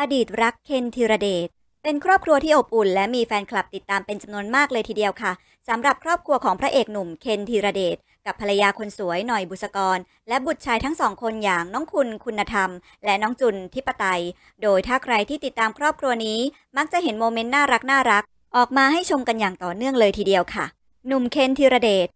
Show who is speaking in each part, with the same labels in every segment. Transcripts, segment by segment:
Speaker 1: อดีตรักเคนธีรเดชเป็นครอบครัวที่อบอุ่น และมีแฟนคลับติดตามเป็นจำนวนมากเลยทีเดียวค่ะสำหรับครอบครัวของพระเอกหนุ่มเคนธีรเดชกับภรรยาคนสวยหน่อยบุษกร และบุตรชายทั้งสองคนอย่างน้องคุณคุณธรรม และน้องจุนทิปไตย โดยถ้าใครที่ติดตามครอบครัวนี้มักจะเห็นโมเมนต์น่ารักน่ารัก ออกมาให้ชมกันอย่างต่อเนื่องเลยทีเดียวค่ะ หนุ่มเคนธีรเดช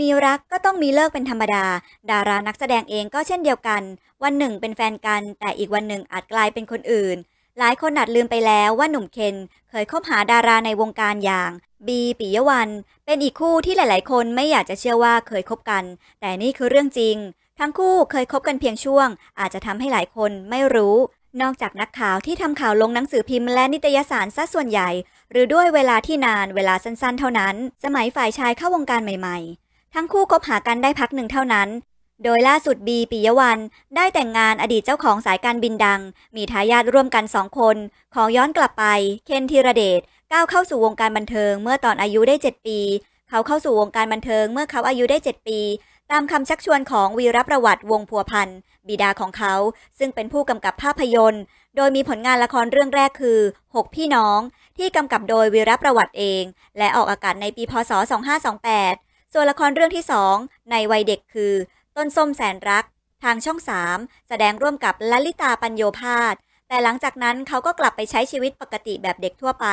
Speaker 1: มีรักก็ต้องมีเลิกเป็นธรรมดา ดารานักแสดงเองก็เช่นเดียวกัน วันหนึ่งเป็นแฟนกัน แต่อีกวันหนึ่งอาจกลายเป็นคนอื่น หลายคนอาจลืมไปแล้วว่าหนุ่มเคนเคยคบหาดาราในวงการอย่างบีปิยวัน เป็นอีกคู่ที่หลาย ๆ คนไม่อยากจะเชื่อว่าเคยคบกัน แต่นี่คือเรื่องจริง ทั้งคู่เคยคบกันเพียงช่วง อาจจะทำให้หลายคนไม่รู้ นอกจากนักข่าวที่ทำข่าวลงหนังสือพิมพ์และนิตยสารซะส่วนใหญ่ หรือด้วยเวลาที่นานเวลาสั้นๆ เท่านั้น สมัยฝ่ายชายเข้าวงการใหม่ๆทั้งคู่คบหากันได้พักหนึ่งเท่านั้น โดยล่าสุดบีปิยวัน ได้แต่งงานอดีตเจ้าของสายการบินดัง มีทายาทร่วมกันสองคน ของย้อนกลับไปเคนธีรเดชก้าวเข้าสู่วงการบันเทิงเมื่อตอนอายุได้7 ปี เขาเข้าสู่วงการบันเทิงเมื่อเขาอายุได้ 7 ปี ตามคำชักชวนของวีรประวัติวงพัวพันธ์บิดาของเขา ซึ่งเป็นผู้กำกับภาพยนตร์ โดยมีผลงานละครเรื่องแรกคือ 6 พี่น้อง ที่กำกับโดยวีรประวัติเอง และออกอากาศในปีพศ 2528ส่วนละครเรื่องที่สองในวัยเด็กคือต้นส้มแสนรัก ทางช่องสามแสดงร่วมกับลลิตาปัญโยพาสแต่หลังจากนั้นเขาก็กลับไปใช้ชีวิตปกติแบบเด็กทั่วไป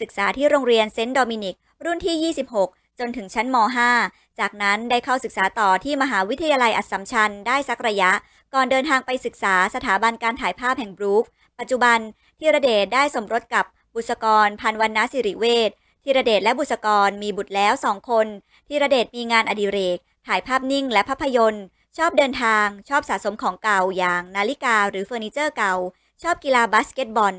Speaker 1: ศึกษาที่โรงเรียนเซนต์โดมินิกรุ่นที่ 26 จนถึงชั้นม .5 จากนั้นได้เข้าศึกษาต่อที่มหาวิทยาลัยอัสสัมชัญได้สักระยะ ก่อนเดินทางไปศึกษาสถาบันการถ่ายภาพแห่งบรูคปัจจุบันที่ระเดชได้สมรสกับบุษกรพันวันนาสิริเวทธีรเดชและบุษกรมีบุตรแล้วสองคนธีรเดชมีงานอดิเรก ถ่ายภาพนิ่งและภาพยนตร์ ชอบเดินทาง ชอบสะสมของเก่าอย่างนาฬิกาหรือเฟอร์นิเจอร์เก่า ชอบกีฬาบาสเกตบอล